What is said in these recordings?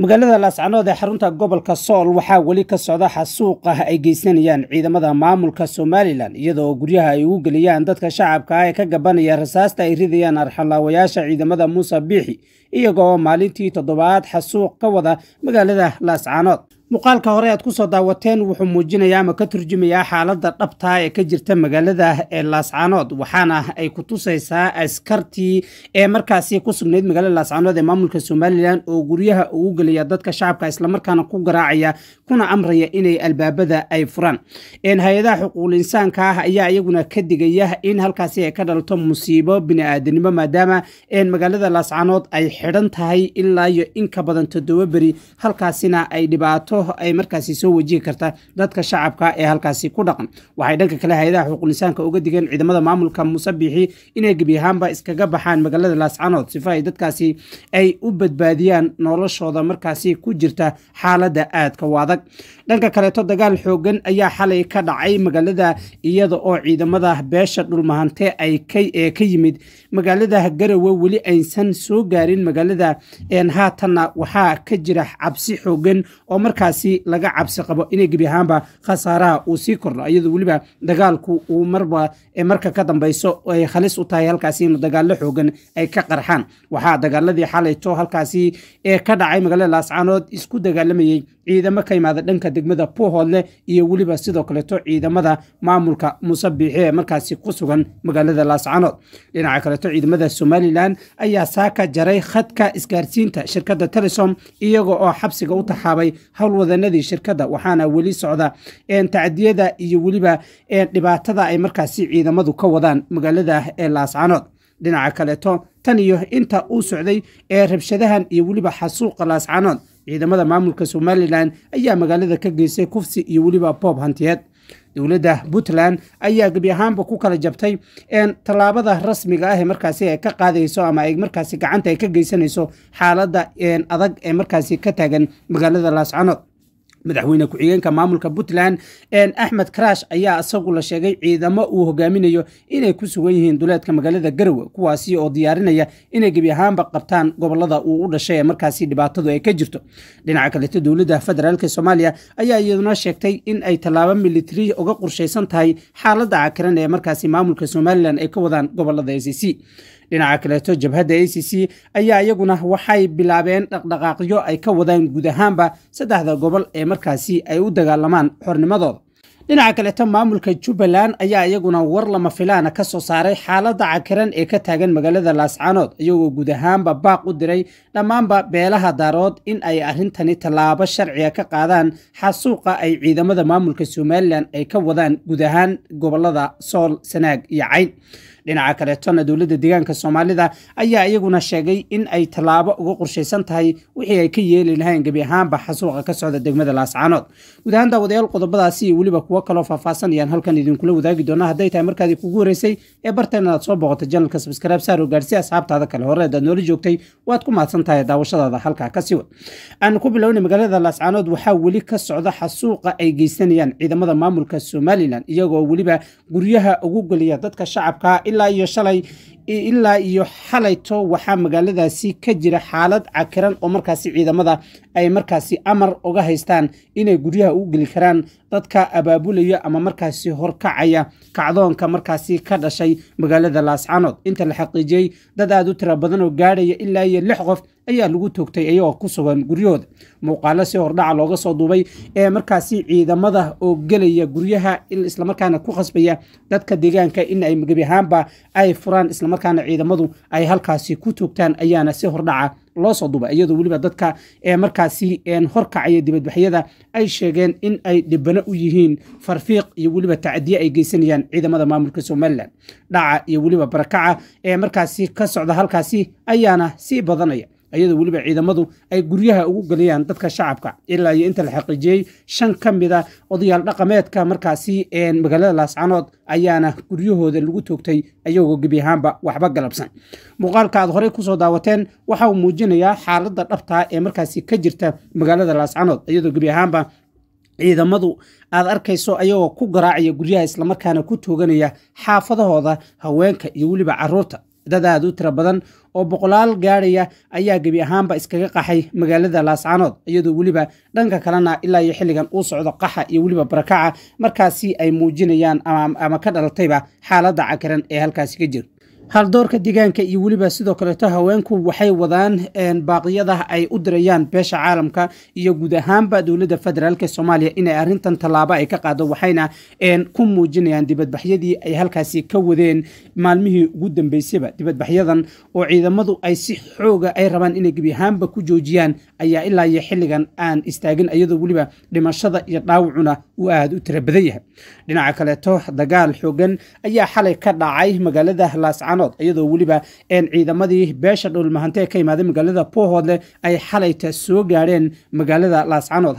magaalada laascanood ee xarunta gobolka sool waxaa weli ka socda xasuuq ah ay geysanayaan ciidamada maamulka somalilan iyadoo guryaha ay ugu geliyaan dadka shacabka ah ee ka gabanaya rasaasta ay ridayaan arxalaawayaasha ciidamada muuse biixi iyagoo maalintii toddobaad xasuuq ka wada magaalada laascanood muuqaalka hore aad ku soo daawateen wuxuu muujinayaa ama ka turjumayaa xaaladda dhabtaa ee ka jirta magaalada ee laascaanood waxaana ay ku tusaysaa askartii ee markaasi ku sugnayd magaalada laascaanood ee maamulka somalilan oo guryaha ugu gelaya dadka shacabka islamarkaana ku garaacaya kuna amraya inay albaabada ay furaan hay-adaha xuquuqul insaanka ah ayaa iyaguna ka digaya in halkaasi ay ka dhalato musiibo bini-aadanimo maadaama magaalada laascaanood ay xidhan tahay ilaa iyo in ka badan toddoba beri halkaasina ay dhibaato taasoo ay markaasi soo wajihi karta dadka shacabka ee halkaasi ku dhaqan waxay dhanka kale hay-adaha xuquuqnisaanka uga digeen ciidamada maamulka musabixi inay gebi ahaanba iskaga baxaan magaalada laascanood sifa ay dadkaasi ay u badbaadiyaan noloshooda markaasi ku jirta xaaladda aadka u adag dhanka kaleeto dagaal xoogan ayaa xalay ka dhacay magaalada iyada oo ciidamada beesha dhulmahante ay ee ka yimid magaalada garawe weli aysan soo gaarin magaalada haatanna waxaa ka jira cabsi xoogan oo markaa waxaasi laga cabsi qabo inay gebi ahaanba khasaaraha uu sii kordho iyadoo weliba dagaalku uu marba marka ka dambayso ay khalis u tahay halkaasi inu dagaallo xoogan ay ka qarxaan waxaa dagaaladii xalayto halkaasi ee ka dhacay magaalada laascaanood isku dagaalamayey ciidamo ka yimaada dhanka degmada puhoodle iyo weliba sidoo kaleto ciidamada maamulka muuse biixi ee markaasi ku sugan magaalada laascanood dhinaca kaleto ciidamada somalilan ayaa saaka jaray khadka isgaarsiinta shirkadda telesom iyaga oo xabsiga u taxaabay howlwadanadii shirkadda waxaana weli socda tacdiyada iyo weliba dhibaatada ay markaasi ciidamadu ka wadaan magaalada ee laascanood dhinaca kaleto tan iyo inta uu socday ee rabshadahan iyo weliba xasuuqa laascanood ciidamada maamulka somalilan ayaa magaalada ka geystay kufsi iyo weliba boob hantiyeed dowladda puntland ayaa gebi ahaanba ku kala jabtay tallaabada rasmiga ah ee markaasi ay ka qaadayso ama ay markaasi gacanta ay ka geysanayso xaaladda adag ee markaasi ka taagan magaalada laascanood madaxweyne ku-xigeenka maamulka puntland axmed karash ayaa isagu la sheegay ciidamo uu hogaaminayo inay ku sugan yihiin duleedka magaalada garowe kuwaasi oo diyaarinaya inay gebi ahaanba qabtaan gobollada uu u dhashay ee markaasi dhibaatadu ay ka jirto dhinaca kaleta dowladda federaalk soomaaliya ayaa iyaduna sheegtay in ay tallaabo militari uga qorshaysan tahay xaaladda cakiran ee markaasi maamulka somalilan ay ka wadaan gobollada c c dhinaca kaleeto jabhadda a c c ayaa iyaguna waxay bilaabeen dhaqdhaqaaqyo ay ka wadaan guud ahaanba saddexda gobol ee markaasi ay u dagaalamaan xornimadooda dhinaca kaleeto maamulka jubbaland ayaa iyaguna war lama filaana ka soo saaray xaaladda cakiran ee ka taagan magaalada laascaanood iyagoo guud ahaanba baaq u diray dhammaanba beelaha daarood in ay arrintani tallaabo sharciga ka qaadaan xasuuqa ay ciidamada maamulka somalilan ay ka wadaan guud ahaan gobollada sool sanaag iyo cayn dhinaca kaleetona dowladda deegaanka soomaalida ayaa iyaguna sheegay in ay tallaabo uga qorshaysan tahay wixii ay ka yeeli lahayn gebi ahaanba xasuuqa ka socda degmada laascaanood guud ahaan qodobadaasi iyo weliba kuwo kaloo faahfaasanayaan halkan idinkula wadaagi doona hadday tahay markaadii kugu horeysay ee barteen inaad soo booqoto janalka sabskaraab saar oo asxaabtaada ah kale hore adaad noola joogtay waad ku mahadsan tahay daawashadaada halkaa ka siwad aan ku bilownay magaalada laascaanood waxaa weli ka socda xasuuqa ay geysanayaan ciidamada maamulka somalilan iyagoo weliba guryaha ugu geliya dadka shacabka ilaa iyo shalay ilaa iyo xalayto waxaa magaaladaasi ka jira xaalad cakiran oo markaasi ciidamada ay markaasi amar oga haystaan inay guryaha u geli karaan dadka abaabulaya ama markaasi horkacaya kacdoonka markaasi ka dhashay magaalada laascanood inta la xaqiijiyey dad aada u tira badan oo gaadhaya ilaa iyo lix qof ayaa lagu toogtay iyagoo ku sugan guryahooda muuqaalo si hordhaca looga soo duubay ee markaasi ciidamada oo gelaya guryaha islamarkaana ku khasbaya dadka deegaanka in ay magabi ahaanba ay furaan islamarkaana ciidamadu ay halkaasi ku toogtaan ayaana si hordhaca loo soo duuba iyadoo weliba dadka ee markaasi horkacaya dibadbaxyada ay sheegeen in ay dhibano u yihiin farfiiq iyo weliba tacadiye ay geysanayaan ciidamada maamulka somalilan dhaca iyo weliba barakaca ee markaasi ka socda halkaasi ayaana sii badanaya ayadoo weliba ciidamadu ay guryaha ugu geliyaan dadka shacabka ilaa iyo inta la xaqiijiyey shan ka mida a ah odayaal dhaqameedka markaasi magaalada laascanood ayaana guryahooda lagu toogtay ayagoo gebi ahaanba waxba galabsan muuqaalka aad horey kusoo daawateen waxa uu muujinayaa xaaladda dhabtaa ee markaasi ka jirta magaalada laascanood iyadoo gebi ahaanba ciidamadu aad arkayso ayagoo ku garaacaya guryaha islamarkaana ku tooganaya xaafadahooda haweenka iyo weliba caruurta dad aad u tira badan oo boqolaal gaadhaya ayaa gebi ahaanba iskaga qaxay magaalada laascaanood iyadoo weliba dhanka kalena ilaa iyo xilligan uu socdo qaxa iyo weliba barakaca markaasi ay muujinayaan ama ka dhalatayba xaaladda cakiran ee halkaasi ka jir haldoorka deegaanka iyo weliba sidoo kaleeto haweenku waxay wadaan baaqyada ay u dirayaan beesha caalamka iyo guud ahaanba dowladda federaalk soomaaliya inay arintan tallaabo ay ka qaado waxayna ku muujinayaan dibadbaxyadii ay halkaasi ka wadeen maalmihii ugu dambeysayba dibadbaxyadan oo ciidamadu ay si xooga ay rabaan inay gebi ahaanba ku joojiyaan ayaa ilaa iyo xilligan aan istaagin iyadoo weliba dhimashada iyo dhaawacuna uu aada u tira badan yahay dhinaca kaleeto dagaal xoogan ayaa xalay ka dhacay magaalada laascaan maalinood iyadoo weliba ciidamadii beesha dhowlmahante ka yimaaday magaalada poohoodle ay xalayta soo gaadheen magaalada laascanood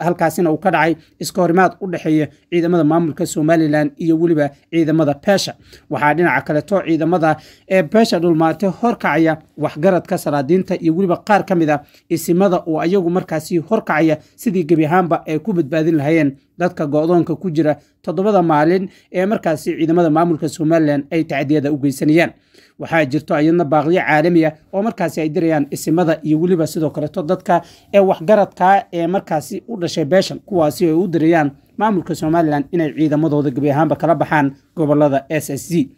halkaasina uu ka dhacay iska u dhexeeya ciidamada maamulka somalilan iyo weliba ciidamada beesha waxaa dhinaca kaleto ciidamada ee beesha dhowlmahante horkacaya waxgaradka salaadiinta iyo weliba qaar ka mid a ah isimada oo ayagu markaasi horkacaya sidii gebi ahaanba ay ku badbaadin lahaayeen dadka go-doonka ku jira toddobada maalin ee markaasi ciidamada maamulka somalilan ay tacdiyada u geysanayeen sameeyaan waxaa jirto ayadna baaqyo caalamiya ah oo markaasi ay dirayaan isimada iyo weliba sidoo kaleeto dadka ee waxgaradkaa ee markaasi u dhashay beeshan kuwaasi ay u dirayaan maamulka somalilan inay ciidamadooda gebi ahaanba kala baxaan gobolada s s c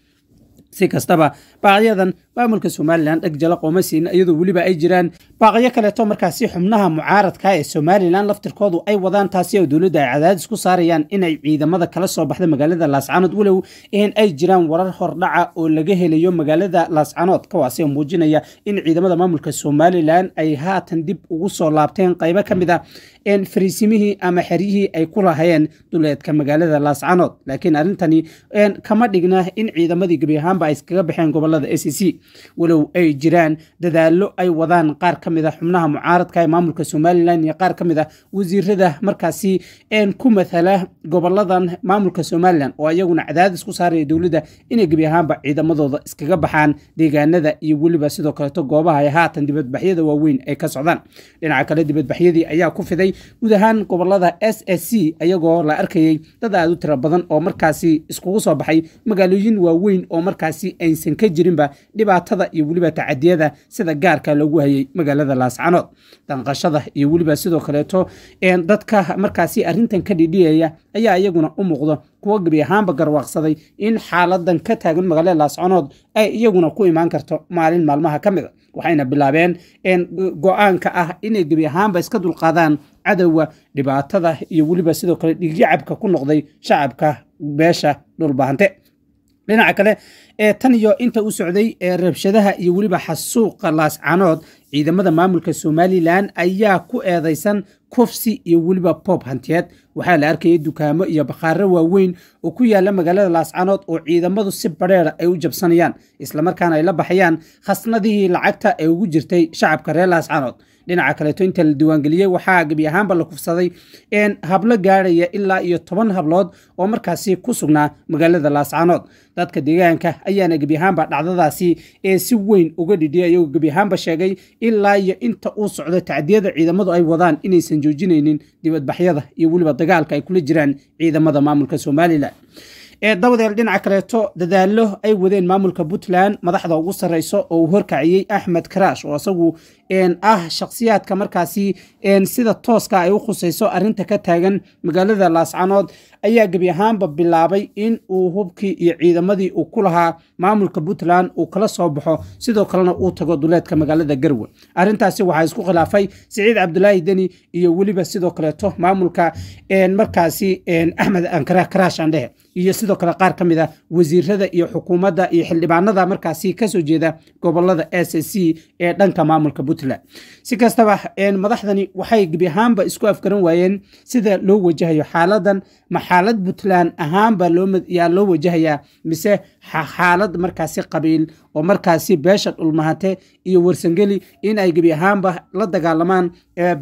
si kastaba baaqyadan maamulka somalilan dheg jala qooma siin iyadoo weliba ay jiraan baaqyo kaleeto markaasi xubnaha mucaaradka ah ee somalilan laftirkoodu ay wadaan taasi oo dowladda ay cadaadis ku saarayaan inay ciidamada kala soo baxda magaalada laascanood walow in ay jiraan warar hordhaca oo laga helayo magaalada laascanood kuwaasi oo muujinaya in ciidamada maamulka somalilan ay haatan dib ugu soo laabteen qaybo ka mid a ah fariisimihii ama xeryihii ay ku lahayeen duleedka magaalada laascanood laakiin arrintani kama dhigna in ciidamadii gebi ahaanba ay iskaga baxeen gobolada a c walow ay jiraan dadaalo ay wadaan qaar ka mid a ah xubnaha mucaaradka ee maamulka somalilan iyo qaar ka mid a ah wasiirada markaasi ku mathala goboladan maamulka somalilan oo iyaguna cadaadis ku saaraya dowladda inay gebi ahaanba ciidamadooda iskaga baxaan deegaanada iyo weliba sidoo kaleeto goobaha ay haatan dibadbaxyada waaweyn ay ka socdaan dhinaca kale dibadbaxyadii ayaa ku fiday noqday guud gobolada s s c iyagoo la arkayay dad aad u tiro badan oo markaasi iskugu soo baxay magaalooyin waaweyn oo markaasi aysan ka jirinba dhibaatada iyo weliba tacadiyada sida gaarka loogu hayay magaalada laascanood danqashada iyo weliba sidoo kaleeto dadka markaasi arintan ka dhidhiyaya ayaa iyaguna u muuqdo kuwa gebi ahaanba garwaaqsaday in xaaladan ka taagan magaalada laascanood ay iyaguna ku imaan karto maalin maalmaha ka mid a ah, waxayna bilaabeen go'aanka ah inay gebi ahaanba iska dulqaadaan cadowga dhibaatada iyo weliba sidoo kale dhigyacabka ku noqday shacabka beesha dhulbahante dhinaca kale ee tan iyo inta u socday ee rabshadaha iyo weliba xasuuqa laascanood ciidamada maamulka somalilan ayaa ku eedaysan kufsi iyo weliba boob hantiyeed waxaa la arkayay dukaamo iyo bakhaaro waaweyn oo ku yaala magaalada laascanood oo ciidamadu si badheera ah ay u jabsanayaan islamarkaana ay la baxayaan khasnadihii lacagta ee ugu jirtay shacabka reer laascanood dhinaca kaleeto inta la diiwaangeliyey waxaa gebi ahaanba la kufsaday hablo gaadhaya ilaa iyo toban hablood oo markaasi ku sugnaa magaalada laascanood dadka deegaanka ayaana gebi ahaanba dhacdadaasi ee si weyn uga dhidhiya iyagoo gebi ahaanba sheegay ilaa iyo inta uu socdo tacdiyada ciidamadu ay wadaan inaysan joojinaynin dibadbaxyada iyo weliba dagaalka ay kula jiraan ciidamada maamulka somalilan eedabadeel dhinaca kaleeto dadaalo ay wadeen maamulka puntland madaxda ugu sarreysa oo uu horkaciyey axmed karash oo asagu ah shakhsiyaadka markaasi sida tooska ay u khusayso arinta ka taagan magaalada laascanood ayaa gebi ahaanba bilaabay in uu hubkii iyo ciidamadii uu ku lahaa maamulka puntland uu kala soo baxo sidoo kalena uu tago duleedka magaalada garwe arintaasi waxaa isku khilaafay siciid cabdulaahi deni iyo weliba sidoo kaleeto maamulka markaasi axmed karaashandhehe iyo sidoo kale qaar ka mid a ah wasiirada iyo xukuumadda iyo xildhibaanada markaasi kasoo jeeda gobolada s c ee dhanka maamulka puntland puntland si kastaba madaxdani waxay gebi ahaanba isku afgaran waayeen sida loo wajahayo xaaladan ma xaalad puntland ahaanba yaa loo wajahayaa mise xaalad markaasi qabiil oo markaasi beesha dhulmahate iyo warsangeli in ay gebi ahaanba la dagaalamaan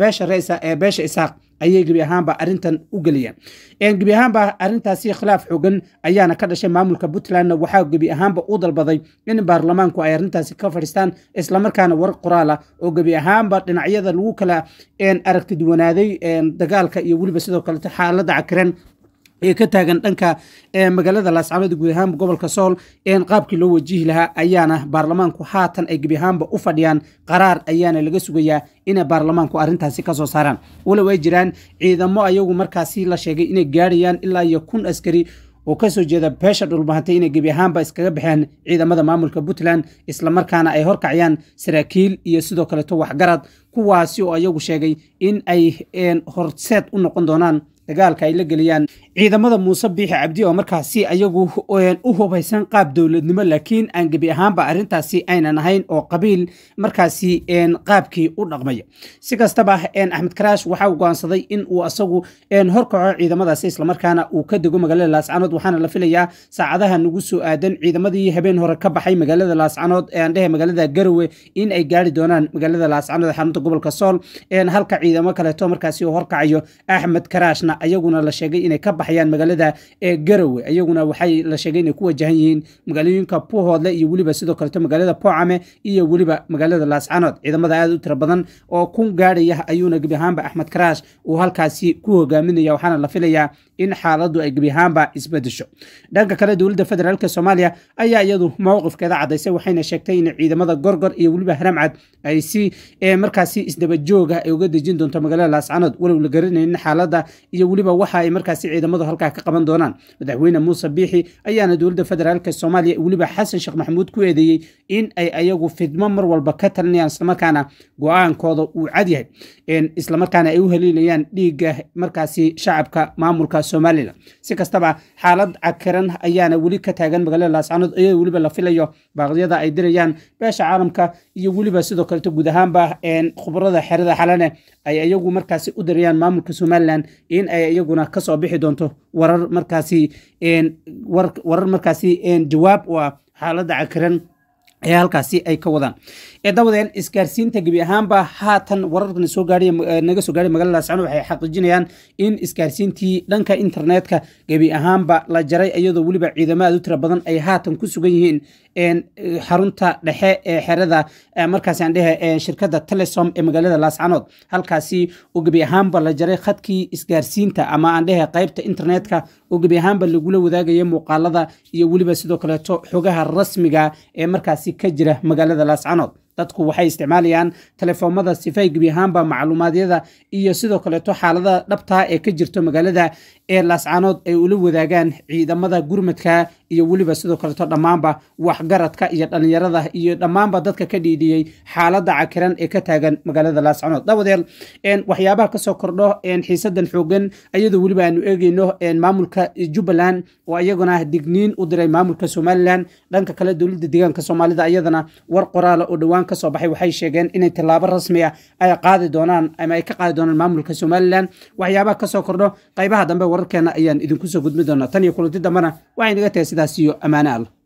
beesha reisa ee beesha isaaq ayay gebi ahaanba arintan u geliyeen gebi ahaanba arintaasi khilaaf xoogan ayaana ka dhashay maamulka puntlandna waxaa gebi ahaanba u dalbaday in baarlamaanku ay arintaasi ka fadhiistaan islamarkaana war qoraala oo gebi ahaanba dhinacyada lagu kala aragtiduwanaaday dagaalka iyo weliba sidoo kalete xaalada cakiran ee ka taagan dhanka magaalada laascaanood guud ahaanba gobolka sool een qaabkii loo wajihi lahaa ayaana baarlamaanku haatan ay gebi ahaanba u fadhiyaan qaraar ayaana laga sugayaa inay baarlamaanku arrintaasi ka soo saaraan walow ay jiraan ciidamo ayagu markaasi la sheegay inay gaadhayaan ilaa iyo kun askari oo kasoo jeeda beesha dhulbahantay inay gebi ahaanba iskaga baxeen ciidamada maamulka puntland islamarkaana ay horkacayaan saraakiil iyo sidoo kaleto waxgarad kuwaasi oo ayagu sheegay in ay horseed u noqon doonaan dagaalka ay la geliyaan ciidamada muuse biixi cabdi oo markaasi ayagu u hubaysan qaab dowladnimo laakiin aan gebi ahaanba arrintaasi aynan ahayn oo qabiil markaasi qaabkii u dhaqmaya si kastaba axmed karaash waxaa go'aansaday in uu asagu horkaco ciidamadaasi islamarkaana uu ka dego magaalada laascanood waxaana la filayaa saacadaha nagu soo aadan ciidamadii habeen hore ka baxay magaalada laascanood eandhehe magaalada garowe in ay gaari doonaan magaalada laascanood xarunta gobolka sool halka ciidamo kaleeto markaasi horkacayo axmed karaashna ayaguna la sheegay inay ka baxay baxayaan magaalada ee garowe iyaguna waxay la sheegay inay ku wajahan yihiin magaalooyinka puhoodle iyo weliba sidoo kaleeto magaalada poocame iyo weliba magaalada laascanood ciidamada aad u tira badan oo ku gaadhaya ayuuna gebi ahaanba axmed karaash uu halkaasi ku hogaaminaya waxaana la filayaa in xaaladdu ay gebi ahaanba isbedesho dhanka kale dowladda federaalk soomaaliya ayaa iyadu mowqifkeeda cadaysay waxayna sheegtay in ciidamada gorgor iyo weliba haramcad ay si markaasi isdabajooga ay uga dejin doonto magaalada laascanood walow la garanayn xaaladda iyo weliba waxa ay markaasi ciidamada kulamada halkaa ka qaban doonaan madaxweyne muuse biixi ayaana dowladda federaalk soomaaliya weliba xasan sheekh maxamuud ku eedeeyey in ay ayagu fidmo mar walba ka talinayaan islamarkaana go-aankooda uu cad yahay islamarkaana ay u heliinayaan dhiigga markaasi shacabka maamulka somalilan si kastaba xaalad cakiran ayaana weli ka taagan magaalada laascanood iyadoo weliba la filayo baaqyada ay dirayaan beesha caalamka iyo weliba sidoo kaleto guud ahaanba khubarada xerada xalane ay ayagu markaasi u dirayaan maamulka somalilan in ay iyaguna kasoo bixi doonto doonto warar markaasi warar markaasi jawaab u ah xaaladda cakiran ee halkaasi ay ka wadaan ee eedawadeen isgaarsiinta gebi ahaanba haatan wararkana soo gaaray naga soo gaadhay magaalada laascano waxay xaqiijinayaan in isgaarsiintii dhanka internetka gebi ahaanba la jaray iyadoo weliba ciidamo aad u tira badan ay haatan ku sugan yihiin Eh, xarunta dhexe ee xerada eh, markaasaan dhehe eh, shirkadda telesom ee magaalada laascanood halkaasi oo gebi ahaanba la jaray khadkii isgaarsiinta ama aan dhehe qaybta internetka oo gebi ahaanba lagula wadaagaya muuqaalada iyo weliba sidoo kaleeto xogaha rasmiga ee markaasi ka jira magaalada laascanood dadku waxay isticmaalayaan telefoomada sifay gebi ahaanba macluumaadyada iyo sidoo kaleeto xaalada dhabtaa ah ee ka jirto magaalada ee laascanood ay ula wadaagaan ciidamada gurmadka iyo weliba sidoo kaleto dhammaanba waxgaradka iyo dhallinyarada iyo dhammaanba dadka ka dhiidhiyey xaaladda cakiran ee ka taagan magaalada laascanood dawadeel waxyaabaha kasoo kordho xiisadan xoogan ayadoo weliba aanu eegeyno maamulka jubbaland oo iyaguna digniin u diray maamulka somalilan dhanka kale dowladda deegaanka soomaalida ayadana war qoraala oo dhowaan kasoo baxay waxay sheegeen inay tallaabo rasmi ah ay qaadi doonaan ama ay ka qaadi doonaan maamulka somalilan waxyaabaha kasoo kordho qaybaha dambe wararkeena ayaan idinku soo gudmi doonaa tan iyo kulanti dambena waxay naga tahay sidaas iyo ammaano allo